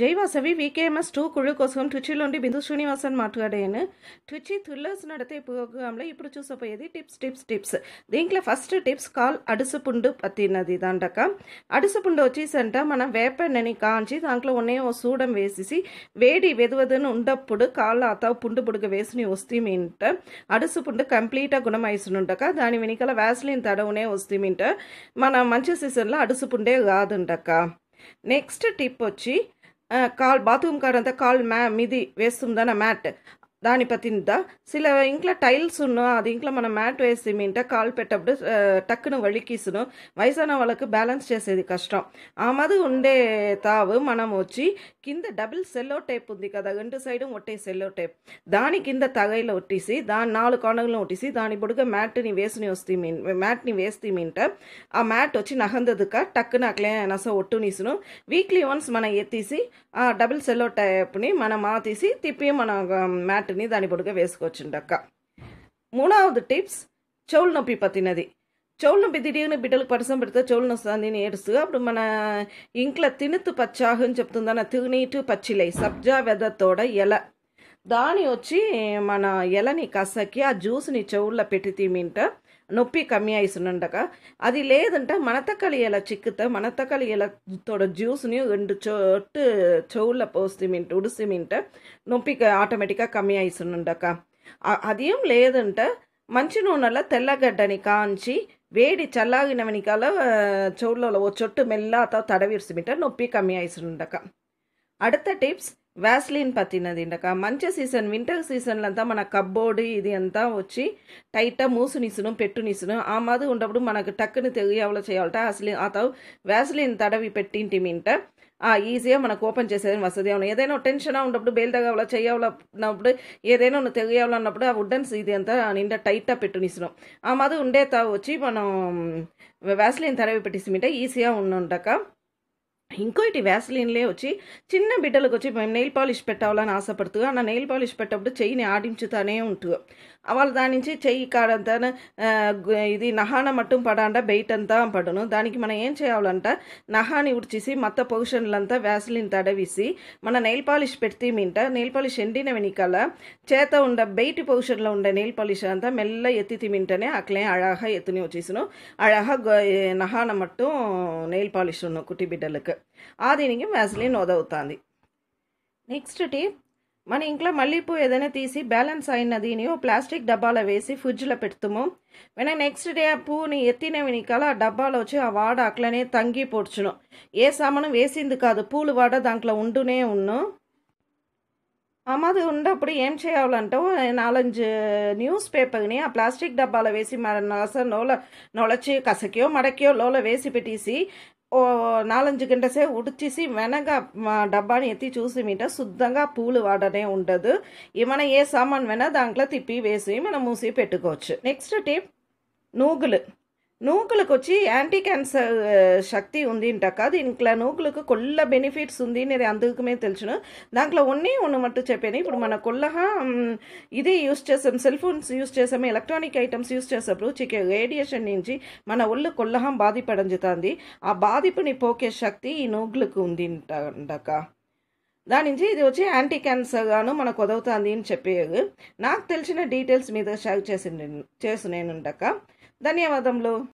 ಜೈವಾಸವಿ V K M S ಟೂ కుళ్ళకోసం ట్విచ్చిలోని బిందు శ్రీనివాసన్ మాట్లాడాను ట్విచ్చి థ్రిల్లర్స్ నడితే ప్రోగ్రాంలో ఇప్పుడు చూసపోయేది టిప్స్ టిప్స్ టిప్స్ దీంట్లో ఫస్ట్ టిప్స్ కాల్ అడుసుపుండు పత్తినది దాంటక అడుసుపుండు వచ్చేసంట మనం వేపెన్నని కాంచి దాంట్లో ఉన్న ఓ సూడం వేసేసి వేడి వెదవదని ఉండప్పుడు కాళ్ళ అత పుండు పుడుగ వేసుని వస్తేమింట అడుసుపుండు కంప్లీట్గా గుణమైసునుండక దాని వెనుకల వ్యాస్లిన్ తడవునే వస్తేమింట మన మంచి సీజన్లో అడుసుపుండే కాదుండక నెక్స్ట్ టిప్ వచ్చి கால் பாத்ரூம்காரன் வந்தால் கால் மே மிதி வேஸ்டும் தானே மேட் దాని పతిందా సిల ఇంట్లో టైల్స్ ఉన్నో అది ఇంట్లో మనం మ్యాట్ వేసి మింట కాల్ పెట్టప్పుడు టక్కును వళ్ళికీసును వయసన వాళ్ళకు బ్యాలెన్స్ చేసేది కష్టం ఆ మధు ఉండే తావు మనం వచ్చి కింద డబుల్ సెల్లో టేప్ ఉంది కదా రెండు సైడు ఒట్టే సెల్లో టేప్ దాని కింద తగైలో ఒట్టేసి దాని నాలుగు కోణంలో ఒట్టేసి దాని బుడుగ మ్యాట్ని వేసుని వస్తే మీన్ మ్యాట్ని వేస్తే మింట ఆ మ్యాట్ వచ్చి నహందదుక టక్కున అట్లే నస ఒట్టు నీసును వీక్లీ వన్స్ మనం ఎత్తేసి ఆ డబుల్ సెల్లో టేప్ని మనం ఆ తీసి తిప్పి మన మ్యాట్ వాటిని దాని పొడుగా వేసుకోవచ్చుండక్క మూడవది టిప్స్ చెవులు నొప్పి పత్తినది చెవులు నొప్పి తిరిగిన బిడ్డలకు పరిసం పెడితే చెవులు నొస్తుంది ఏడుస్తూ అప్పుడు మన ఇంట్లో తినుతు పచ్చాహు అని చెప్తుందన్న తినీటు పచ్చిలై సబ్జా తోడ ఎల దాని వచ్చి మన ఎలని కసకి ఆ జ్యూస్ని చెవుల్లో పెట్టి తీమింట நொப்பி கம்மியாயிசுனுண்டக்க அது லேதுன்ட்டா மணத்தக்காளி இல சிக்குத்தை மணத்தக்காளி இலத்தோட ஜூஸ்னையும் ரெண்டு சொட்டு சவுல்ல போஸ்தி மீன்ட்டு உடுசி மீன்ட்டு நொப்பி ஆட்டோமேட்டிக்காக கம்மியாயிசுனுண்டக்க அதையும் லேதுன்ட்டு மஞ்சு நூனில் தெல்லகட்டனி காஞ்சி வேடி சல்லாகினவனிக்கால சவுள்ள ஒரு சொட்டு மெல்லாத்தான் தடவி சிமிட்ட நொப்பி கம்மியாயிசுனுண்டக்க அடுத்த டிப்ஸ் వ్యాస్లిన్ పత్తినదిండక మంచి సీజన్ వింటర్ సీజన్లో అంతా మన కబ్బోర్డు ఇది అంతా వచ్చి టైట్గా మూసు నిసును పెట్టు నిసును ఆ మాది ఉన్నప్పుడు మనకు టక్కుని తెలియవలో చేయాలట అసలు తావు వ్యాస్లిన్ తడవి పెట్టింటి మింట ఈజీగా మనకు ఓపెన్ చేసేది వస్తుంది అవును ఏదైనా టెన్షన్గా ఉన్నప్పుడు బెయిల్ తగవలా చేయాలన్నప్పుడు ఏదైనా తెలియాలన్నప్పుడు ఆ వుడన్స్ ఇది అంతా నిండా టైట్గా పెట్టునిసినాం ఆ మాది ఉండే తా వచ్చి మనం వ్యాస్లిన్ తడవి పెట్టేసి మింట ఈజీగా ఉండుంటాక ఇంకోటి వ్యాసలీన్లే వచ్చి చిన్న బిడ్డలకు వచ్చి మేము నెయిల్ పాలిష్ పెట్టాలని ఆశపడుతూ నా నెయిల్ పాలిష్ పెట్టప్పుడు చెయ్యిని ఆడించుతానే ఉంటు వాళ్ళు దాని నుంచి చెయ్యి కాడంతా ఇది నహాన మట్టం పడాంట బయట అంతా పడును దానికి మనం ఏం చేయాలంట నహాని ఉడిచేసి మత్త పొజిషన్లంతా వ్యాసలిన్ తడవిసి మన నెయిల్ పాలిష్ పెడితే మింట నెయిల్ పాలిష్ ఎండిన వెనకాల చేత ఉండ బయటి పొజిషన్లో ఉండే నెయిల్ పాలిష్ అంతా మెల్ల ఎత్తి మింటనే అక్కలే అழகாக ఎత్తుని వచ్చేసాను அழகாக నహాన மட்டும் నెయిల్ పాలిష్ ஒன்று కుట్టి బిడ్డలకు ఆ దీనికి వ్యాసలిన్ ఉదవుతుంది నెక్స్ట్ టిప్ మన ఇంట్లో మల్లెపూ ఏదైనా తీసి బ్యాలెన్స్ అయిన దీని ప్లాస్టిక్ డబ్బాలో వేసి ఫ్రిడ్జ్లో పెడుతుము వెనక నెక్స్ట్ డే ఆ పువ్వుని ఎత్తిన వెనకాల ఆ డబ్బాలో వచ్చి ఆ వాడ అట్లనే తంగి పొడ్చును ఏ సామానం వేసింది కాదు పూలు వాడ దాంట్లో ఉండునే ఉన్ను అమ్మది ఉన్నప్పుడు ఏం చేయాలంటే నాలుగు న్యూస్ పేపర్ని ఆ ప్లాస్టిక్ డబ్బాలో వేసి మన నలస నోల నొలచి కసకో మడకో లోల వేసి పెట్టేసి ఓ నాలஞ்சு గంటసే ఉడిచేసి వెనక డబ్బాని ఎత్తి చూసి చూసిమిట శుద్ధంగా పూలు వాడనే ఉండదు ఏమైనా ఏ సామాన్ వేనా దాంట్లో తిప్పి వేసి మనం మూసి పెట్టుకోవచ్చు నెక్స్ట్ టిప్ నూగులు నూకులకు వచ్చి యాంటీ క్యాన్సర్ శక్తి ఉంది దీనికి దీంట్లో నూకులకు కొల్ల బెనిఫిట్స్ ఉంది నేను అందుకమే తెలుసును దాంట్లో ఉన్నీ ఉన్న మట్టు చెప్పాను ఇప్పుడు మన కొల్లహా ఇది యూస్ చేసాం సెల్ ఫోన్స్ యూస్ చేసాము ఎలక్ట్రానిక్ ఐటమ్స్ యూస్ చేసేప్పుడు చికెన్ రేడియేషన్ నుంచి మన ఒళ్ళు కొల్లహం బాధిపడం జరుగుతుంది ఆ బాధిపుని పోకే శక్తి ఈ నూకులకు ఉంది ఇంటాక దాని నుంచి ఇది వచ్చి యాంటీ క్యాన్సర్ గాను మనకు వదవుతుంది అని చెప్పేది నాకు తెలిసిన డీటెయిల్స్ మీద షేర్ చేసి చేసి నేనుంటాక ధన్యవాదములు